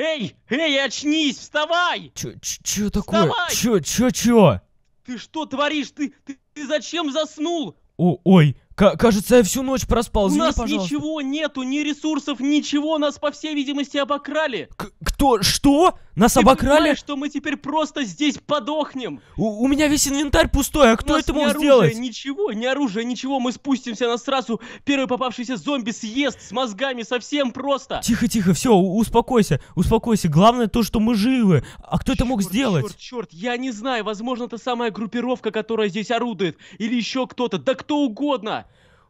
Эй, эй, очнись, вставай! Чё, чё такое? Вставай! Чё, чё, чё? Ты что творишь? Ты, ты, ты зачем заснул? О, ой, кажется, я всю ночь проспал. Извини, У нас пожалуйста. ничего нету, ни ресурсов, ничего. Нас, по всей видимости, обокрали. К кто? Что? Нас Ты обокрали? что мы теперь просто здесь подохнем? У, у меня весь инвентарь пустой, а кто это мог сделать? ничего, не ни оружие, ничего, мы спустимся, нас сразу первый попавшийся зомби съест с мозгами, совсем просто. Тихо-тихо, все, успокойся, успокойся, главное то, что мы живы, а кто черт, это мог сделать? Черт, черт, я не знаю, возможно, это самая группировка, которая здесь орудует, или еще кто-то, да кто угодно.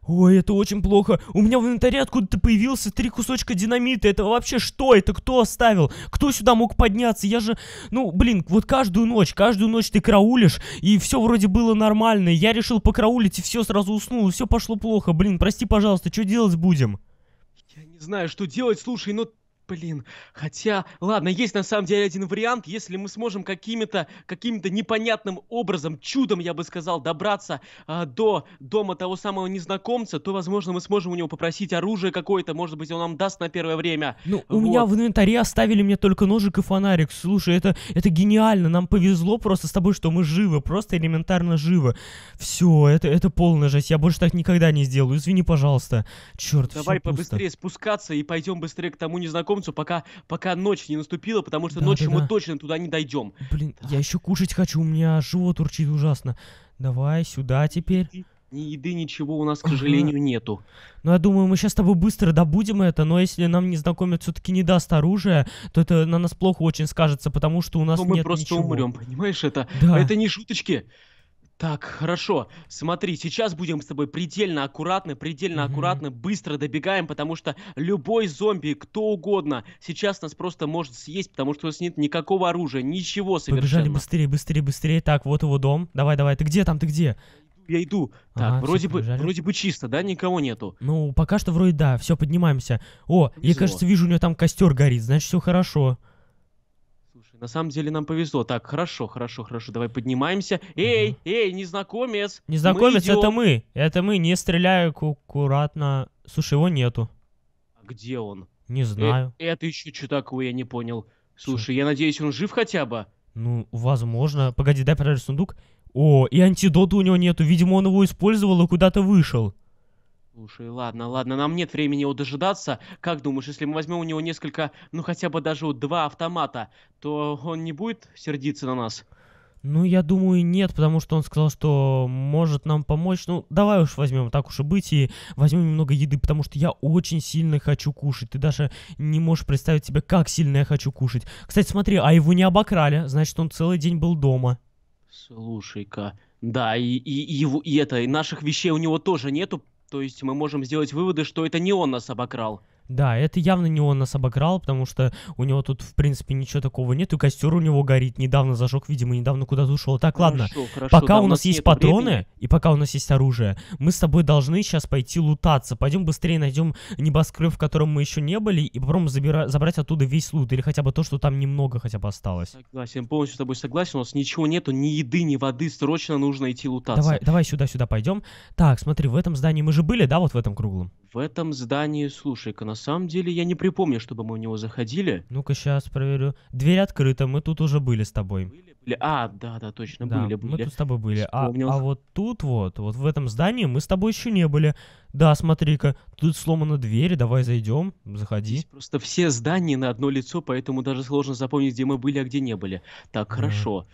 Ой, это очень плохо. У меня в инвентаре откуда-то появился три кусочка динамита. Это вообще что? Это кто оставил? Кто сюда мог подняться? Я же... Ну, блин, вот каждую ночь, каждую ночь ты караулишь, и все вроде было нормально. Я решил покраулить, и все сразу уснул, и все пошло плохо. Блин, прости, пожалуйста, что делать будем? Я не знаю, что делать, слушай, но ну Блин, хотя, ладно, есть на самом деле один вариант, если мы сможем каким то каким-то непонятным образом, чудом, я бы сказал, добраться э, до дома того самого незнакомца, то, возможно, мы сможем у него попросить оружие какое-то, может быть, он нам даст на первое время. Ну, вот. у меня в инвентаре оставили мне только ножик и фонарик. Слушай, это, это гениально, нам повезло просто с тобой, что мы живы, просто элементарно живы. Все, это, это полная жесть, я больше так никогда не сделаю, извини, пожалуйста. Черт, Давай побыстрее пусто. спускаться и пойдем быстрее к тому незнакомцу, комнату, пока, пока ночь не наступила, потому что да, ночью да, мы да. точно туда не дойдем. Блин, я еще кушать хочу, у меня живот урчит ужасно. Давай сюда теперь. Ни еды, ничего у нас, к сожалению, ага. нету. Ну, я думаю, мы сейчас с тобой быстро добудем это, но если нам незнакомец все-таки не даст оружие, то это на нас плохо очень скажется, потому что у нас но нет ничего. мы просто ничего. умрем, понимаешь, это, да. А это не шуточки. Так, хорошо. Смотри, сейчас будем с тобой предельно аккуратно, предельно угу. аккуратно, быстро добегаем, потому что любой зомби, кто угодно, сейчас нас просто может съесть, потому что у нас нет никакого оружия, ничего совершенно. Побежали быстрее, быстрее, быстрее. Так, вот его дом. Давай, давай. Ты где там? Ты где? я иду. Так, ага, вроде бы, вроде бы чисто, да, никого нету. Ну, пока что вроде да, все, поднимаемся. О, Везло. я, кажется, вижу, у него там костер горит, значит, все хорошо. На самом деле нам повезло. Так, хорошо, хорошо, хорошо. Давай поднимаемся. Эй, угу. эй, незнакомец! Незнакомец, мы это мы. Это мы. Не стреляю аккуратно. Слушай, его нету. А где он? Не э, знаю. Э это еще что такое, я не понял. Слушай, Что? я надеюсь, он жив хотя бы? Ну, возможно. Погоди, дай проверю сундук. О, и антидота у него нету. Видимо, он его использовал и куда-то вышел. Слушай, ладно, ладно, нам нет времени его дожидаться. Как думаешь, если мы возьмем у него несколько, ну хотя бы даже вот два автомата, то он не будет сердиться на нас? Ну, я думаю, нет, потому что он сказал, что может нам помочь. Ну, давай уж возьмем, так уж и быть, и возьмем немного еды, потому что я очень сильно хочу кушать. Ты даже не можешь представить себе, как сильно я хочу кушать. Кстати, смотри, а его не обокрали, значит, он целый день был дома. Слушай-ка, да, и, и, и, его, и это, и наших вещей у него тоже нету, то есть мы можем сделать выводы, что это не он нас обокрал. Да, это явно не он нас обыграл, потому что у него тут, в принципе, ничего такого нет. И костер у него горит, недавно зажег, видимо, недавно куда-то ушел. Так, хорошо, ладно, хорошо, пока у нас есть патроны времени. и пока у нас есть оружие, мы с тобой должны сейчас пойти лутаться. Пойдем быстрее найдем небоскреб, в котором мы еще не были, и попробуем забира- забрать оттуда весь лут, или хотя бы то, что там немного хотя бы осталось. Согласен, полностью с тобой согласен, у нас ничего нету, ни еды, ни воды, срочно нужно идти лутаться. Давай, давай сюда-сюда пойдем. Так, смотри, в этом здании мы же были, да, вот в этом круглом? В этом здании, слушай-ка, на самом деле я не припомню, чтобы мы в него заходили. Ну-ка, сейчас проверю. Дверь открыта, мы тут уже были с тобой. Были, были. А, да, да, точно, да, были, были. Мы тут с тобой были. А, а вот тут вот, вот в этом здании мы с тобой еще не были. Да, смотри-ка, тут сломана дверь, давай зайдем, заходи. Здесь просто все здания на одно лицо, поэтому даже сложно запомнить, где мы были, а где не были. Так, mm. хорошо.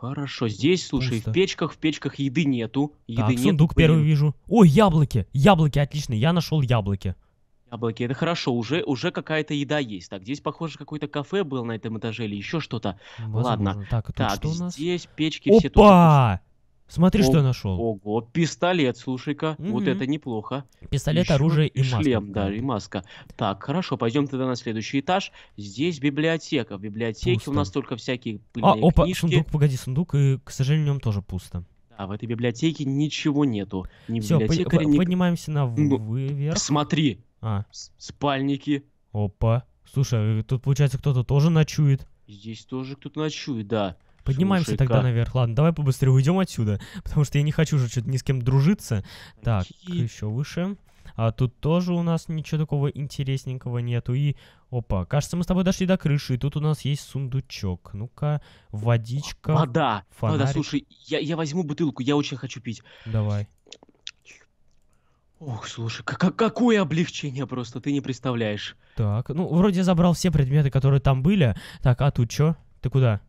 Хорошо, здесь, ну, слушай, Пусто. в печках, в печках еды нету. Еды так, нет, сундук блин. первый вижу. О, яблоки, яблоки, отлично, я нашел яблоки. Яблоки, это хорошо, уже, уже какая-то еда есть. Так, здесь, похоже, какое-то кафе было на этом этаже или еще что-то. Ладно. Так, а так что здесь у нас? печки Опа! все тоже... Смотри, О, что я нашел. Ого, пистолет, слушай-ка, угу. вот это неплохо. Пистолет, Еще оружие и маска. Шлем, да, и маска. Так, хорошо, пойдем тогда на следующий этаж. Здесь библиотека. В библиотеке пусто. у нас только всякие а, пыльные А, опа, книжки. сундук, погоди, сундук, и, к сожалению, в нем тоже пусто. А в этой библиотеке ничего нету. Ни Все, по- ни... поднимаемся на ну, вверх. Смотри, а. спальники. Опа. Слушай, э, тут, получается, кто-то тоже ночует. Здесь тоже кто-то ночует, да. Поднимаемся Слушай, тогда наверх. Ладно, давай побыстрее уйдем отсюда, потому что я не хочу уже что-то ни с кем дружиться. Так, и... еще выше. А тут тоже у нас ничего такого интересненького нету. И, опа, кажется, мы с тобой дошли до крыши, и тут у нас есть сундучок. Ну-ка, водичка, Вода. Фонарик. Вода, слушай, я, я возьму бутылку, я очень хочу пить. Давай. Ох, слушай, как какое облегчение просто, ты не представляешь. Так, ну, вроде забрал все предметы, которые там были. Так, а тут что? Ты куда?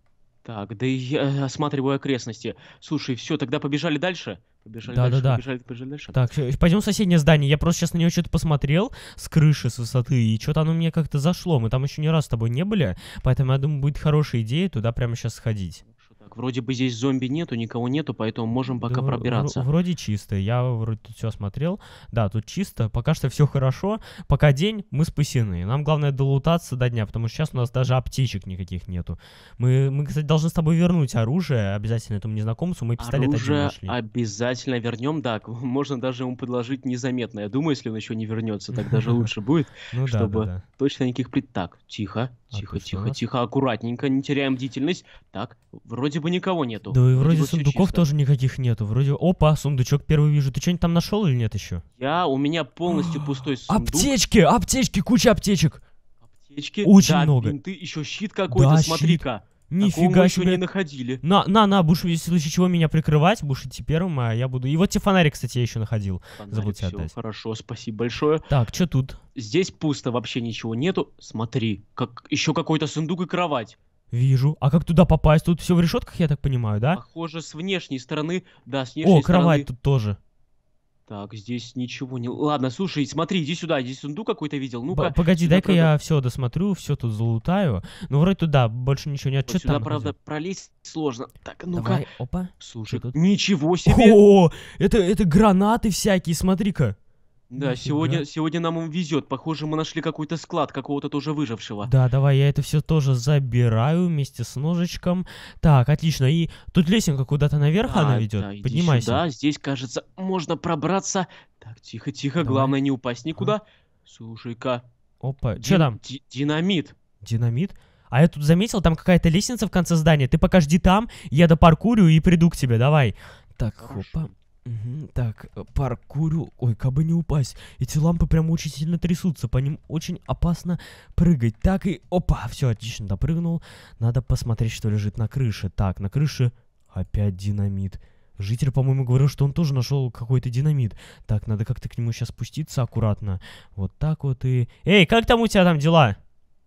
Так, да и я э, осматриваю окрестности. Слушай, все, тогда побежали дальше? Побежали да, дальше, да, да. побежали, побежали дальше. Так, пойдем в соседнее здание. Я просто сейчас на него что-то посмотрел с крыши, с высоты, и что-то оно мне как-то зашло. Мы там еще ни раз с тобой не были, поэтому, я думаю, будет хорошая идея туда прямо сейчас сходить. Так, вроде бы здесь зомби нету, никого нету, поэтому можем пока да, пробираться. Вроде чисто, я вроде тут все смотрел. Да, тут чисто, пока что все хорошо. Пока день, мы спасены. Нам главное долутаться до дня, потому что сейчас у нас даже аптечек никаких нету. Мы, мы кстати, должны с тобой вернуть оружие обязательно этому незнакомцу. Мы пистолет оружие один нашли. обязательно вернем, да. Можно даже ему предложить незаметно. Я думаю, если он еще не вернется, так даже лучше будет, ну чтобы точно никаких плит. Так, тихо, тихо, тихо, тихо, аккуратненько, не теряем бдительность. Так, вроде вроде бы никого нету. Да и вроде, вроде сундуков тоже никаких нету. Вроде, опа, сундучок первый вижу. Ты что-нибудь там нашел или нет еще? Я, у меня полностью пустой сундук. Аптечки, аптечки, куча аптечек. Аптечки? Очень да, много. Ты еще щит какой-то, да, смотри-ка. Нифига мы себе. еще не находили. На, на, на, будешь в случае чего меня прикрывать, будешь идти первым, а я буду... И вот тебе фонарик, кстати, я еще находил. Фонарик, Забыл тебя отдать. хорошо, спасибо большое. Так, что тут? Здесь пусто, вообще ничего нету. Смотри, как еще какой-то сундук и кровать. Вижу. А как туда попасть? Тут все в решетках, я так понимаю, да? Похоже, с внешней стороны. Да, с внешней О, стороны. О, кровать тут тоже. Так, здесь ничего не... Ладно, слушай, смотри, иди сюда, здесь сундук какой-то видел, ну-ка. Погоди, дай-ка правда... я все досмотрю, все тут залутаю. Ну, вроде туда, больше ничего нет. Вот что сюда, там? правда, ходит? пролезть сложно. Так, ну-ка. Давай, опа. Слушай, тут... ничего себе! О, это, это гранаты всякие, смотри-ка. Да, сегодня, сегодня нам им везет. Похоже, мы нашли какой-то склад какого-то тоже выжившего. Да, давай, я это все тоже забираю вместе с ножичком. Так, отлично. И тут лесенка куда-то наверх да, она ведет. Да, Поднимайся. Да, здесь, кажется, можно пробраться. Так, тихо, тихо. Давай. Главное не упасть никуда. А? Слушай-ка. Опа. Ди- Че там? Ди- динамит. Динамит? А я тут заметил, там какая-то лестница в конце здания. Ты пока жди там, я паркурю и приду к тебе. Давай. Так, Хорошо. опа. Угу, так, э, паркурю. Ой, как бы не упасть. Эти лампы прям очень сильно трясутся, по ним очень опасно прыгать. Так и... Опа, все, отлично, допрыгнул. Надо посмотреть, что лежит на крыше. Так, на крыше опять динамит. Житель, по-моему, говорил, что он тоже нашел какой-то динамит. Так, надо как-то к нему сейчас спуститься аккуратно. Вот так вот и... Эй, как там у тебя там дела?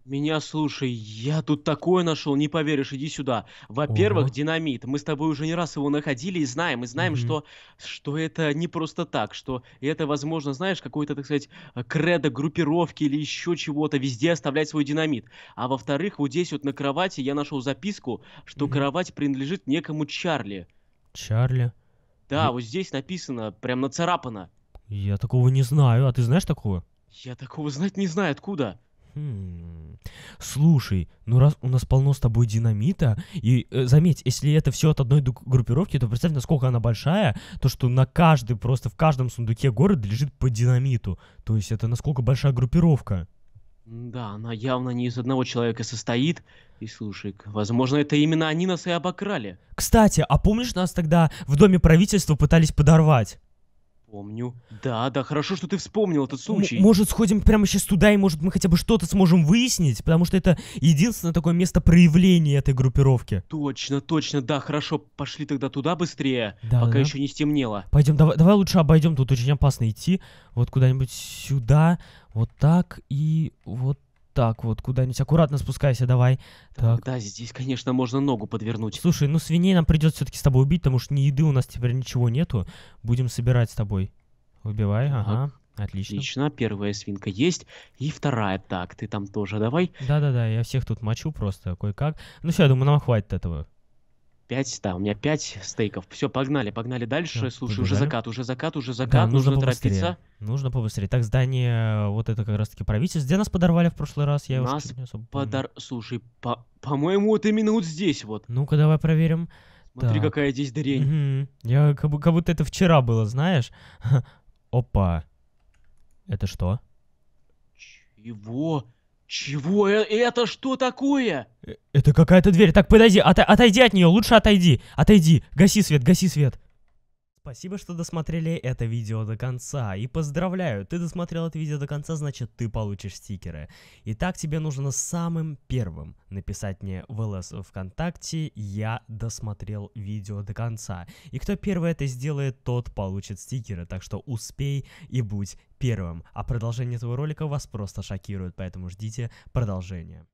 Меня слушай, я тут такое нашел, не поверишь, иди сюда. Во-первых, Ого. динамит. Мы с тобой уже не раз его находили и знаем, и знаем, угу. что, что это не просто так, что это, возможно, знаешь, какой-то, так сказать, кредо группировки или еще чего-то, везде оставлять свой динамит. А во-вторых, вот здесь вот на кровати я нашел записку, что угу. кровать принадлежит некому Чарли. Чарли? Да, я... вот здесь написано, прям нацарапано. Я такого не знаю, а ты знаешь такого? Я такого знать не знаю, откуда. Хм. Слушай, ну раз у нас полно с тобой динамита, и э, заметь, если это все от одной группировки, то представь, насколько она большая, то что на каждый, просто в каждом сундуке города лежит по динамиту. То есть это насколько большая группировка. Да, она явно не из одного человека состоит. И слушай, возможно, это именно они нас и обокрали. Кстати, а помнишь, нас тогда в доме правительства пытались подорвать? помню. Да, да, хорошо, что ты вспомнил этот случай. М может, сходим прямо сейчас туда, и может мы хотя бы что-то сможем выяснить, потому что это единственное такое место проявления этой группировки. Точно, точно, да, хорошо, пошли тогда туда быстрее, да, пока да. еще не стемнело. Пойдем, давай, давай лучше обойдем, тут очень опасно идти. Вот куда-нибудь сюда, вот так и вот так вот куда-нибудь. Аккуратно спускайся, давай. Так. Да, здесь, конечно, можно ногу подвернуть. Слушай, ну свиней нам придется все-таки с тобой убить, потому что ни еды у нас теперь ничего нету. Будем собирать с тобой. Выбивай, так. ага. Отлично. Отлично, первая свинка есть, и вторая. Так, ты там тоже давай. Да-да-да, я всех тут мочу просто кое-как. Ну все, я думаю, нам хватит этого. 5, да, у меня 5 стейков. Все, погнали, погнали дальше. Да, Слушай, уже закат, уже закат, уже закат, да, нужно, нужно торопиться. Нужно побыстрее. Так, здание, вот это как раз-таки правительство. Где нас подорвали в прошлый раз? Я нас уже не особо подар... Помню. Слушай, по... по-моему, вот именно вот здесь вот. Ну-ка, давай проверим. Смотри, так. какая здесь дрень. Угу. Я как, как будто это вчера было, знаешь. Опа. Это что? Чего? Чего? Э, это что такое? Э, это какая-то дверь. Так, подойди, от отойди от нее, лучше отойди. Отойди, гаси свет, гаси свет. Спасибо, что досмотрели это видео до конца, и поздравляю, ты досмотрел это видео до конца, значит ты получишь стикеры. Итак, тебе нужно самым первым написать мне в ЛС ВКонтакте «Я досмотрел видео до конца». И кто первый это сделает, тот получит стикеры, так что успей и будь первым. А продолжение этого ролика вас просто шокирует, поэтому ждите продолжения.